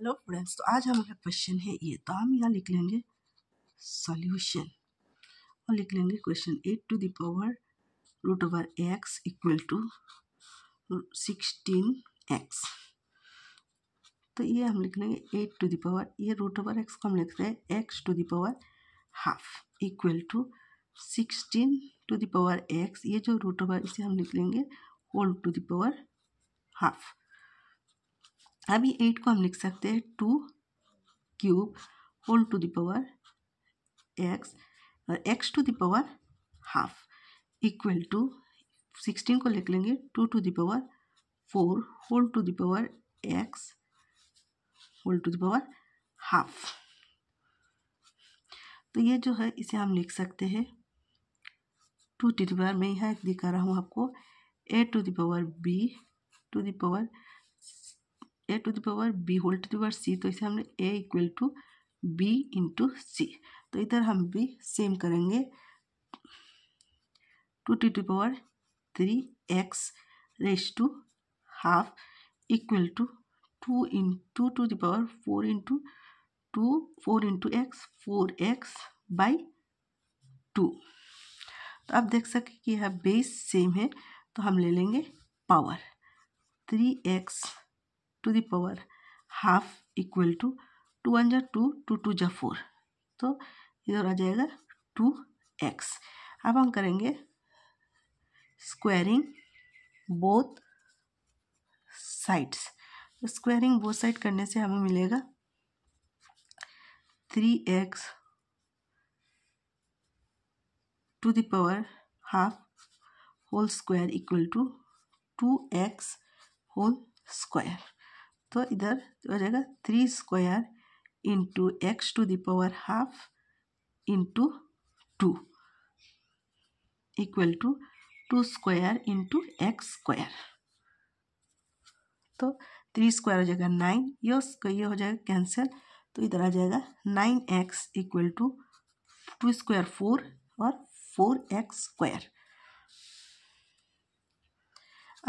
hello friends तो आज हमारा क्वेश्चन है ये तो हम यहाँ लिख लेंगे सॉल्यूशन और लिख लेंगे question eight to the power root over x equal to sixteen x तो ये हम लिख लेंगे एट टू दावर ये रूट ओवर एक्स को हम लिखते हैं x to the power half equal to sixteen to the power x ये जो रूट ओवर इसे हम लिख लेंगे होल टू दावर हाफ अब ये एट को हम लिख सकते हैं two cube whole to the power x और x to the power half equal to sixteen को लिख लेंगे two to the power four whole to the power x whole to the power half तो ये जो है इसे हम लिख सकते हैं टू टू दावर मैं यहाँ दिखा रहा हूँ आपको A to the power B to the power A to the power B whole to the power C तो इसे हमने A equal to B into C तो इधर हम भी सेम करेंगे two to two power three x raise to half equal to two in two to the power power four into two four into x four x by two तो आप देख सकें कि यह बेस सेम है तो हम ले लेंगे power three x to the power power half equal to two one जा टू टू टू जा फोर तो इधर आ जाएगा टू एक्स अब हम करेंगे squaring both sides squaring both side करने से हमें मिलेगा three x to the power half whole square equal to two x whole square तो इधर हो जाएगा three square into x to the power half into two equal to two square into x square तो three square हो जाएगा nine ये ये हो जाएगा कैंसिल तो इधर आ जाएगा nine x equal to two square four और फोर एक्स स्क्वायर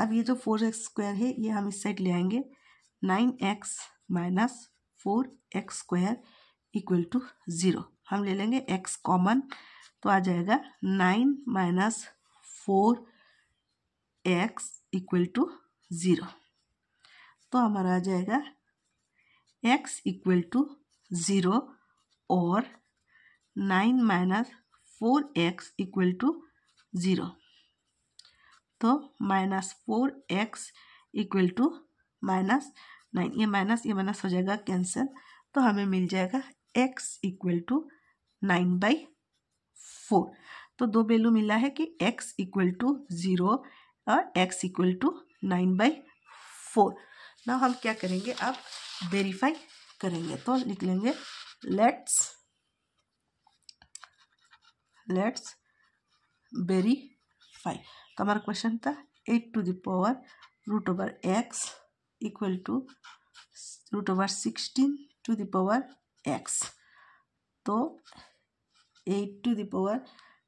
अब ये जो फोर एक्स स्क्वायर है ये हम इस साइड ले आएंगे nine x minus four x square equal to zero हम ले लेंगे एक्स कॉमन तो आ जाएगा nine minus four x equal to zero तो हमारा आ जाएगा एक्स इक्वल टू ज़ीरो और nine minus four x equal to zero तो minus four x equal to minus nine ये माइनस ये माइनस हो जाएगा कैंसिल तो हमें मिल जाएगा x equal to nine by four तो दो वैल्यू मिला है कि एक्स इक्वल टू ज़ीरो और x equal to nine by four ना हम क्या करेंगे अब वेरीफाई करेंगे तो लिख लेंगे लेट्स लेट्स वेरीफाई तो हमारा क्वेश्चन था eight to power root over x equal to root over sixteen to power x तो एट टू दावर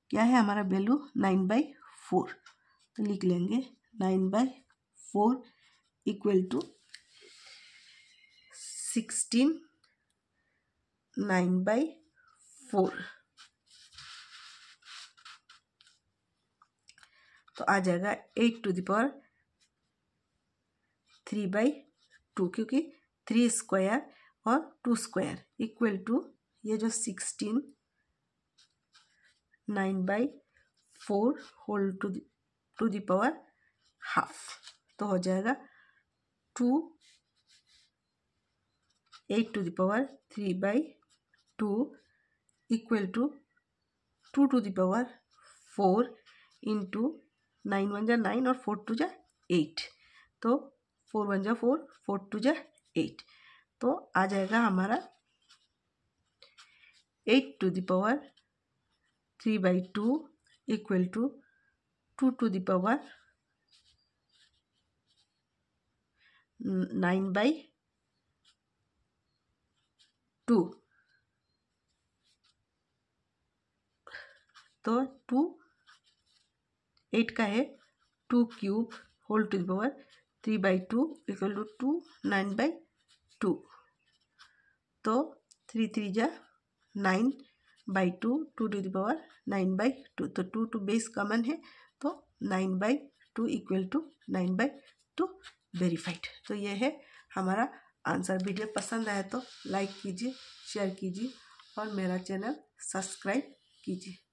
क्या है हमारा वैल्यू नाइन बाई फोर तो लिख लेंगे nine by four equal to sixteen nine by four तो आ जाएगा eight to the power three by two क्योंकि थ्री स्क्वायर और टू स्क्वायर इक्वल टू ये जो sixteen nine by four whole two to the power half तो हो जाएगा two eight to the power three by two equal to to to the power four into nine one जा nine और four two जा eight तो four one जा four four two जा eight तो आ जाएगा हमारा eight to the power three by two equal to to to the power nine by two तो टू एट का है two cube whole to the power three by two equal to two nine by two तो three three जा nine by two to to the power nine by two तो two two base common है तो nine by two equal to nine by to verified तो ये है हमारा answer video पसंद आया तो लाइक कीजिए शेयर कीजिए और मेरा चैनल सब्सक्राइब कीजिए